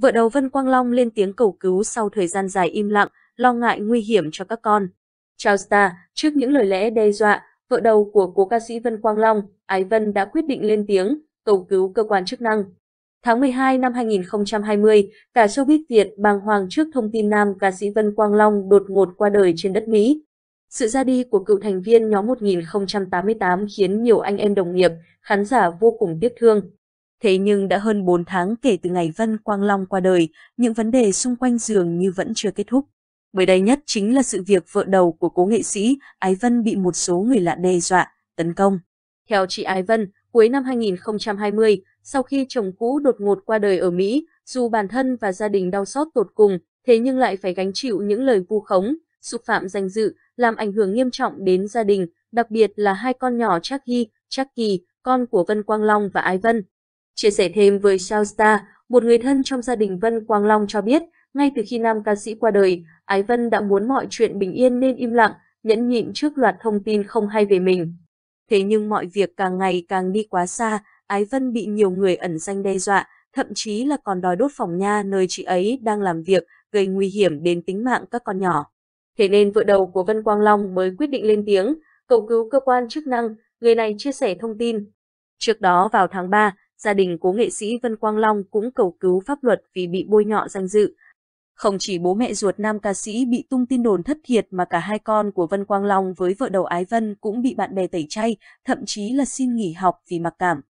Vợ đầu Vân Quang Long lên tiếng cầu cứu sau thời gian dài im lặng, lo ngại nguy hiểm cho các con. Charles Star, trước những lời lẽ đe dọa, vợ đầu của cố ca sĩ Vân Quang Long, Ái Vân đã quyết định lên tiếng, cầu cứu cơ quan chức năng. Tháng 12 năm 2020, cả showbiz Việt bàng hoàng trước thông tin nam ca sĩ Vân Quang Long đột ngột qua đời trên đất Mỹ. Sự ra đi của cựu thành viên nhóm 1088 khiến nhiều anh em đồng nghiệp, khán giả vô cùng tiếc thương. Thế nhưng đã hơn 4 tháng kể từ ngày Vân Quang Long qua đời, những vấn đề xung quanh giường như vẫn chưa kết thúc. Mới đây nhất chính là sự việc vợ đầu của cố nghệ sĩ Ái Vân bị một số người lạ đe dọa, tấn công. Theo chị Ái Vân, cuối năm 2020, sau khi chồng cũ đột ngột qua đời ở Mỹ, dù bản thân và gia đình đau xót tột cùng, thế nhưng lại phải gánh chịu những lời vu khống, xúc phạm danh dự, làm ảnh hưởng nghiêm trọng đến gia đình, đặc biệt là hai con nhỏ Chắc Hy, Chắc Kỳ, con của Vân Quang Long và Ái Vân. Chia sẻ thêm với Sao Star, một người thân trong gia đình Vân Quang Long cho biết, ngay từ khi nam ca sĩ qua đời, Ái Vân đã muốn mọi chuyện bình yên nên im lặng, nhẫn nhịn trước loạt thông tin không hay về mình. Thế nhưng mọi việc càng ngày càng đi quá xa, Ái Vân bị nhiều người ẩn danh đe dọa, thậm chí là còn đòi đốt phòng nha nơi chị ấy đang làm việc, gây nguy hiểm đến tính mạng các con nhỏ. Thế nên vợ đầu của Vân Quang Long mới quyết định lên tiếng, cầu cứu cơ quan chức năng, người này chia sẻ thông tin. Trước đó vào tháng 3, gia đình cố nghệ sĩ Vân Quang Long cũng cầu cứu pháp luật vì bị bôi nhọ danh dự. Không chỉ bố mẹ ruột nam ca sĩ bị tung tin đồn thất thiệt mà cả hai con của Vân Quang Long với vợ đầu Ái Vân cũng bị bạn bè tẩy chay, thậm chí là xin nghỉ học vì mặc cảm.